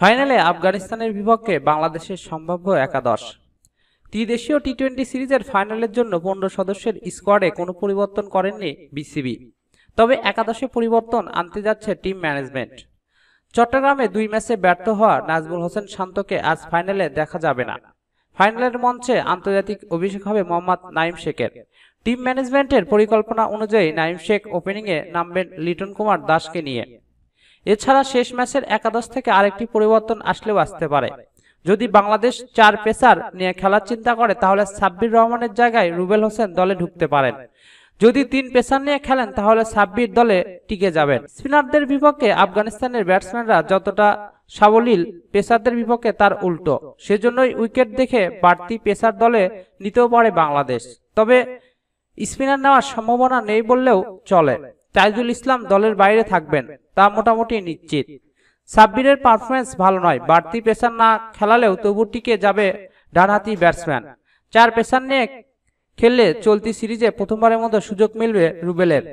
ফাইনালে আফগানিস্তানের বিপক্ষে বাংলাদেশের সম্ভাব্য একাদশ ত্রিদেশীয় টি টোয়েন্টি সিরিজের ফাইনালের জন্য পনেরো সদস্যের স্কোয়াডে কোনো পরিবর্তন করেননি বিসিবি তবে একাদশে পরিবর্তন আনতে যাচ্ছে টিম ম্যানেজমেন্ট চট্টগ্রামে দুই ম্যাচে ব্যর্থ হওয়া নাজমুল হোসেন শান্তকে আজ ফাইনালে দেখা যাবে না ফাইনালের মঞ্চে আন্তর্জাতিক অভিষেক হবে মোহাম্মদ নাইম শেখের টিম ম্যানেজমেন্টের পরিকল্পনা অনুযায়ী নাইম শেখ ওপেনিংয়ে নামবেন লিটন কুমার দাসকে নিয়ে এছাড়া শেষ ম্যাচের একাদশ থেকে আরেকটি পরিবর্তন আসলেও আসতে পারে যদি বাংলাদেশ চার পেসার নিয়ে খেলার চিন্তা করে তাহলে সাব্বির রহমানের জায়গায় রুবেল হোসেন দলে ঢুকতে পারেন যদি তিন পেসার নিয়ে খেলেন তাহলে সাব্বির দলে টিকে যাবেন স্পিনারদের বিপক্ষে আফগানিস্তানের ব্যাটসম্যানরা যতটা সাবলীল পেসারদের বিপক্ষে তার উল্টো সেজন্যই উইকেট দেখে বাড়তি পেসার দলে নিতেও পারে বাংলাদেশ তবে স্পিনার নেওয়ার সম্ভাবনা নেই বললেও চলে তাইজুল ইসলাম দলের বাইরে থাকবেন তা মোটামুটি নিশ্চিত সাব্বিরের পারফরমেন্স ভালো নয় বাড়তি পেশার না খেলালেও তবু টিকে যাবে ডানহাতি ব্যাটসম্যান চার পেশার নিয়ে খেললে চলতি সিরিজে প্রথমবারের মতো সুযোগ মিলবে রুবেলের